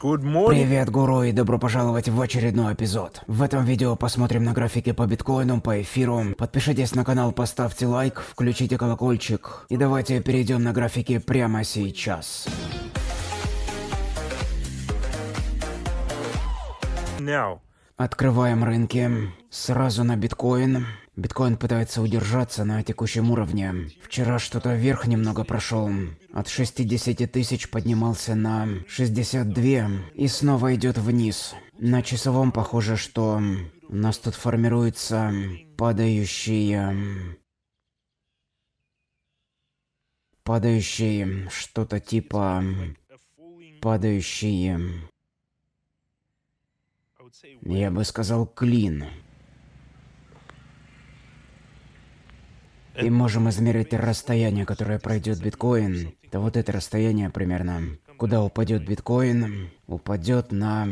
Привет, гуру, и добро пожаловать в очередной эпизод. В этом видео посмотрим на графики по биткоину, по эфиру. Подпишитесь на канал, поставьте лайк, включите колокольчик. И давайте перейдем на графики прямо сейчас. Now. Открываем рынки. Сразу на биткоин. Биткоин пытается удержаться на текущем уровне. Вчера что-то вверх немного прошел. От 60 тысяч поднимался на 62 и снова идет вниз. На часовом похоже, что у нас тут формируется падающие... Эм, падающие эм, что-то типа... Эм, падающие... Я бы сказал клин. и можем измерить расстояние, которое пройдет биткоин, то вот это расстояние примерно, куда упадет биткоин, упадет на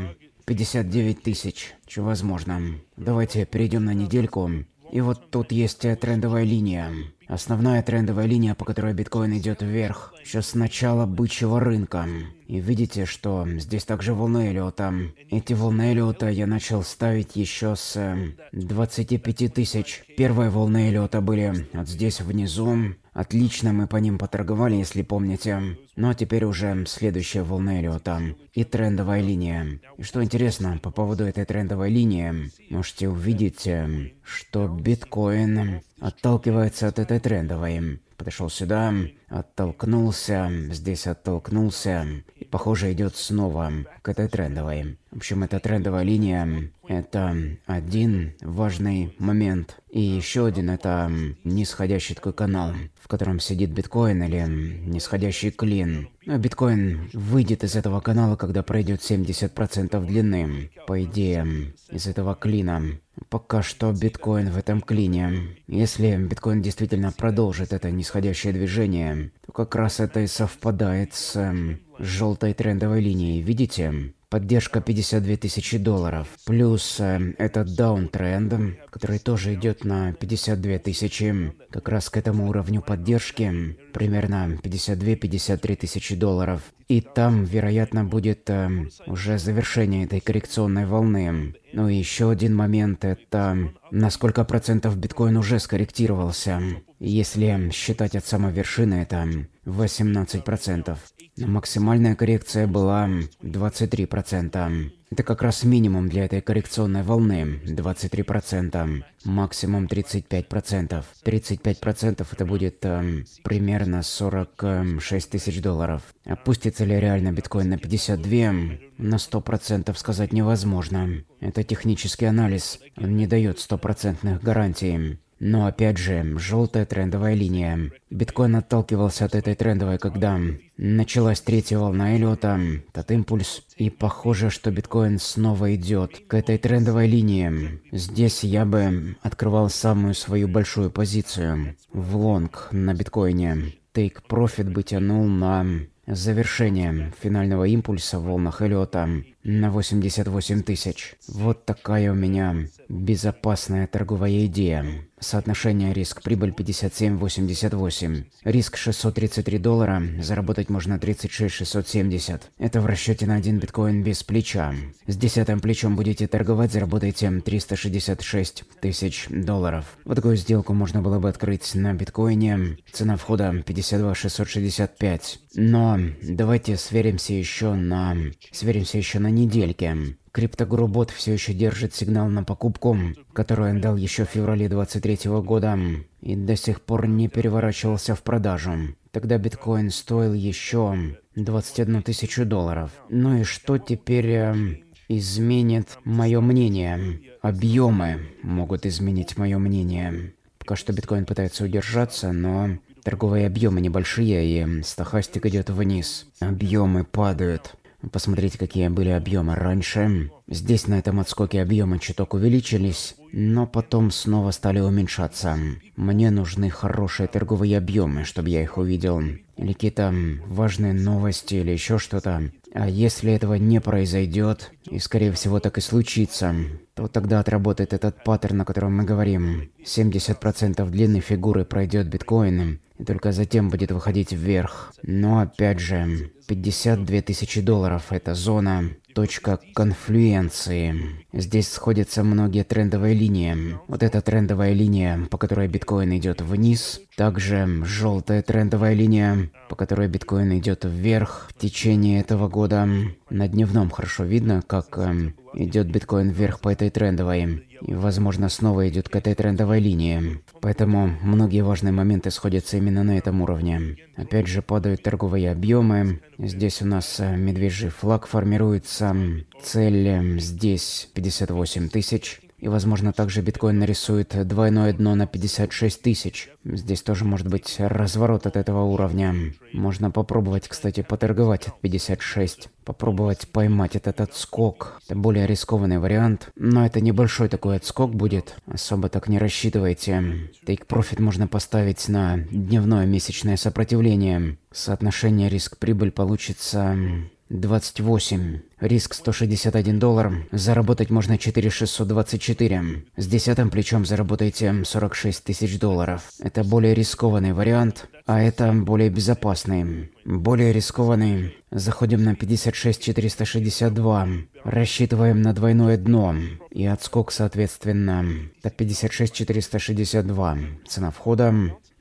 59 тысяч, что возможно. Давайте перейдем на недельку. И вот тут есть трендовая линия. Основная трендовая линия, по которой биткоин идет вверх. Сейчас с начала бычьего рынка. И видите, что здесь также волны Эллиота. Эти волны Эллиота я начал ставить еще с 25 эм, тысяч. Первые волны Эллиота были вот здесь внизу. Отлично мы по ним поторговали, если помните. Но ну, а теперь уже следующая волна Эллиота и трендовая линия. И Что интересно, по поводу этой трендовой линии, можете увидеть, э, что биткоин отталкивается от этой трендовой. Подошел сюда, оттолкнулся, здесь оттолкнулся, похоже, идет снова к этой трендовой. В общем, эта трендовая линия – это один важный момент. И еще один – это нисходящий такой канал, в котором сидит биткоин или нисходящий клин. Но ну, биткоин выйдет из этого канала, когда пройдет 70% длины, по идее, из этого клина. Пока что биткоин в этом клине. Если биткоин действительно продолжит это нисходящее движение, то как раз это и совпадает с эм, желтой трендовой линии, видите? Поддержка 52 тысячи долларов. Плюс э, этот даунтренд, который тоже идет на 52 тысячи. Как раз к этому уровню поддержки. Примерно 52-53 тысячи долларов. И там, вероятно, будет э, уже завершение этой коррекционной волны. Ну и еще один момент – это на сколько процентов биткоин уже скорректировался. Если считать от самой вершины, это 18%. процентов. максимальная коррекция была 23%. процента. Это как раз минимум для этой коррекционной волны. 23%. Максимум 35%. 35% это будет эм, примерно 46 тысяч долларов. Опустится ли реально биткоин на 52? На 100% сказать невозможно. Это технический анализ. Он не дает стопроцентных гарантий. Но опять же, желтая трендовая линия. Биткоин отталкивался от этой трендовой, когда началась третья волна Эллиота, тот импульс. И похоже, что биткоин снова идет к этой трендовой линии. Здесь я бы открывал самую свою большую позицию в лонг на биткоине. Тейк профит бы тянул на завершение финального импульса в волнах Эллиота на 88 тысяч. Вот такая у меня безопасная торговая идея. Соотношение риск-прибыль 57-88. Риск 633 доллара, заработать можно 36:670 Это в расчете на один биткоин без плеча. С десятым плечом будете торговать, заработаете 366 тысяч долларов. Вот такую сделку можно было бы открыть на биткоине. Цена входа 52:665 Но давайте сверимся еще на... Сверимся еще на недельке. Криптогурубот все еще держит сигнал на покупку, который он дал еще в феврале 23 года, и до сих пор не переворачивался в продажу. Тогда биткоин стоил еще 21 тысячу долларов. Ну и что теперь эм, изменит мое мнение? Объемы могут изменить мое мнение. Пока что биткоин пытается удержаться, но торговые объемы небольшие, и эм, стахастик идет вниз. Объемы падают. Посмотрите, какие были объемы раньше. Здесь на этом отскоке объемы чуток увеличились, но потом снова стали уменьшаться. Мне нужны хорошие торговые объемы, чтобы я их увидел. Или какие-то важные новости или еще что-то. А если этого не произойдет, и скорее всего так и случится, то тогда отработает этот паттерн, о котором мы говорим. 70% длины фигуры пройдет биткоин, и только затем будет выходить вверх. Но опять же, 52 тысячи долларов – это зона, точка конфлюенции. Здесь сходятся многие трендовые линии. Вот эта трендовая линия, по которой биткоин идет вниз. Также желтая трендовая линия, по которой биткоин идет вверх в течение этого года года на дневном хорошо видно, как э, эм, идет биткоин вверх по этой трендовой. И, возможно, снова идет к этой трендовой линии. Поэтому многие важные моменты сходятся именно на этом уровне. Опять же, падают торговые объемы. Здесь у нас э, медвежий флаг формируется. Цель эм, здесь 58 тысяч. И, возможно, также биткоин нарисует двойное дно на 56 тысяч. Здесь тоже может быть разворот от этого уровня. Можно попробовать, кстати, поторговать от 56. Попробовать поймать этот отскок. Это более рискованный вариант. Но это небольшой такой отскок будет. Особо так не рассчитывайте. Take Profit можно поставить на дневное месячное сопротивление. Соотношение риск-прибыль получится 28. Риск 161 доллар. Заработать можно 4624. С десятым плечом заработаете 46 тысяч долларов. Это более рискованный вариант, а это более безопасный. Более рискованный. Заходим на 56 462. Рассчитываем на двойное дно. И отскок соответственно. Это 56 462. Цена входа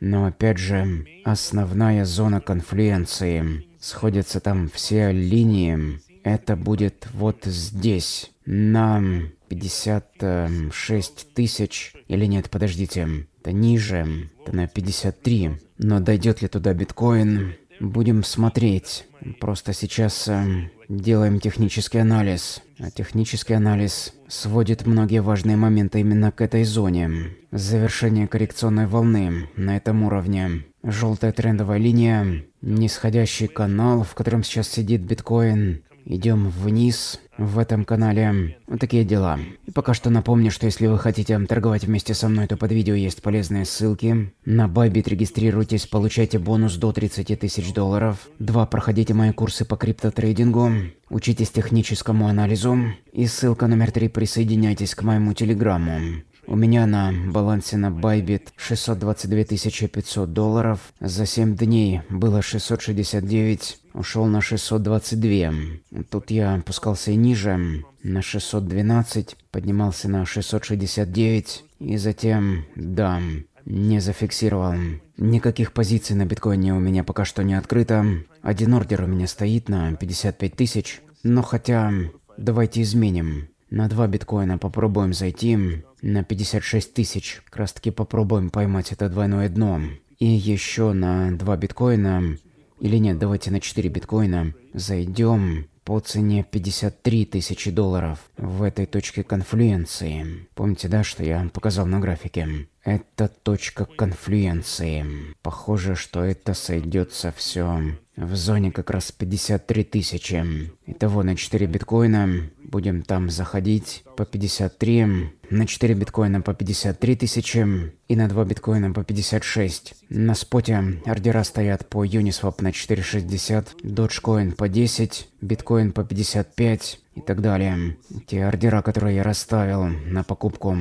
но опять же, основная зона конфлюенции. Сходятся там все линии. Это будет вот здесь, на 56 тысяч. Или нет, подождите. Это ниже, это на 53. Но дойдет ли туда биткоин? Будем смотреть. Просто сейчас э, Делаем технический анализ. А технический анализ сводит многие важные моменты именно к этой зоне. Завершение коррекционной волны на этом уровне. Желтая трендовая линия, нисходящий канал, в котором сейчас сидит биткоин, идем вниз в этом канале. Вот такие дела. И пока что напомню, что если вы хотите торговать вместе со мной, то под видео есть полезные ссылки. На Bybit регистрируйтесь, получайте бонус до 30 тысяч долларов. два Проходите мои курсы по криптотрейдингу. Учитесь техническому анализу. И ссылка номер три Присоединяйтесь к моему телеграмму. У меня на балансе на Bybit 622 500 долларов. За 7 дней было 669, ушел на 622. Тут я опускался ниже, на 612, поднимался на 669 и затем, да, не зафиксировал. Никаких позиций на биткоине у меня пока что не открыто. Один ордер у меня стоит на 55 тысяч. Но хотя, давайте изменим. На два биткоина попробуем зайти на 56 тысяч. Как раз таки попробуем поймать это двойное дно. И еще на 2 биткоина, или нет, давайте на 4 биткоина зайдем по цене 53 тысячи долларов в этой точке конфлюенции. Помните, да, что я показал на графике? Это точка конфлюенции. Похоже, что это сойдется все в зоне как раз 53 тысячи. Итого на 4 биткоина Будем там заходить по 53, на 4 биткоина по 53 тысячи и на 2 биткоина по 56. На споте ордера стоят по Uniswap на 4,60, Dogecoin по 10, биткоин по 55 и так далее. Те ордера, которые я расставил на покупку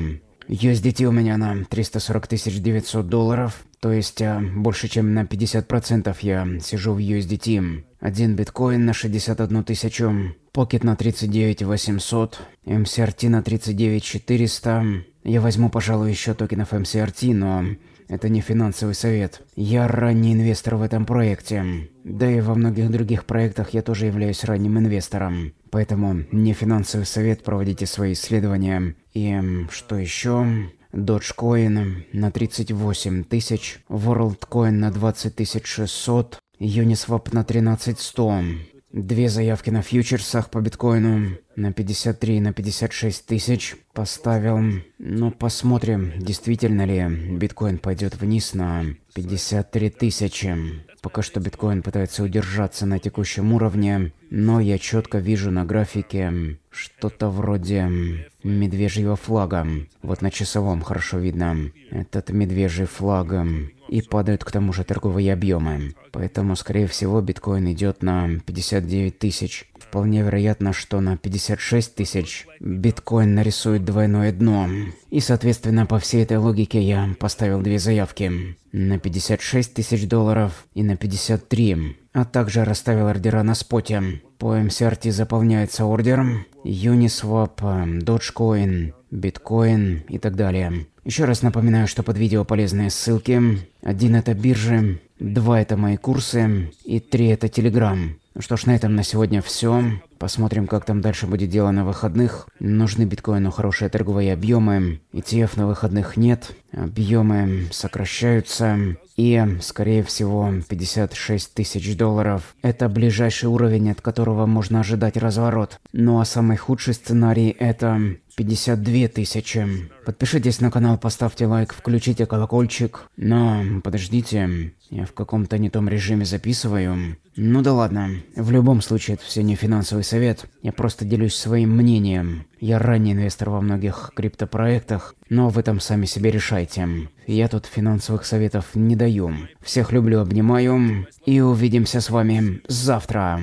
USDT у меня на 340 900 долларов, то есть э, больше чем на 50% я сижу в USDT. Один биткоин на 61 тысячу, Покет на 39 800, MCRT на 39 400. Я возьму, пожалуй, еще токенов MCRT, эм но это не финансовый совет. Я ранний инвестор в этом проекте. Да и во многих других проектах я тоже являюсь ранним инвестором. Поэтому не финансовый совет, проводите свои исследования. И что еще? Dogecoin на 38 тысяч, WorldCoin на 20 600, Uniswap на 13 100. Две заявки на фьючерсах по биткоину на 53 и на 56 тысяч поставил. Ну, посмотрим, действительно ли биткоин пойдет вниз на 53 тысячи. Пока что биткоин пытается удержаться на текущем уровне, но я четко вижу на графике что-то вроде медвежьего флага. Вот на часовом хорошо видно этот медвежий флаг и падают к тому же торговые объемы. Поэтому, скорее всего, биткоин идет на 59 тысяч. Вполне вероятно, что на 56 тысяч биткоин нарисует двойное дно. И, соответственно, по всей этой логике я поставил две заявки. На 56 тысяч долларов и на 53. А также расставил ордера на споте. По MCRT заполняется ордер. Uniswap, э, Dogecoin, биткоин и так далее. Еще раз напоминаю, что под видео полезные ссылки. Один это биржи, два это мои курсы и три это Телеграм. Ну что ж, на этом на сегодня все. Посмотрим, как там дальше будет дело на выходных. Нужны биткоину хорошие торговые объемы. ETF на выходных нет. Объемы сокращаются. И, скорее всего, 56 тысяч долларов. Это ближайший уровень, от которого можно ожидать разворот. Ну а самый худший сценарий это 52 тысячи. Подпишитесь на канал, поставьте лайк, включите колокольчик. Но, подождите, я в каком-то не том режиме записываю. Ну да ладно, в любом случае это все не финансовый совет, я просто делюсь своим мнением. Я ранний инвестор во многих криптопроектах, но вы там сами себе решайте. Я тут финансовых советов не даю. Всех люблю, обнимаю и увидимся с вами завтра.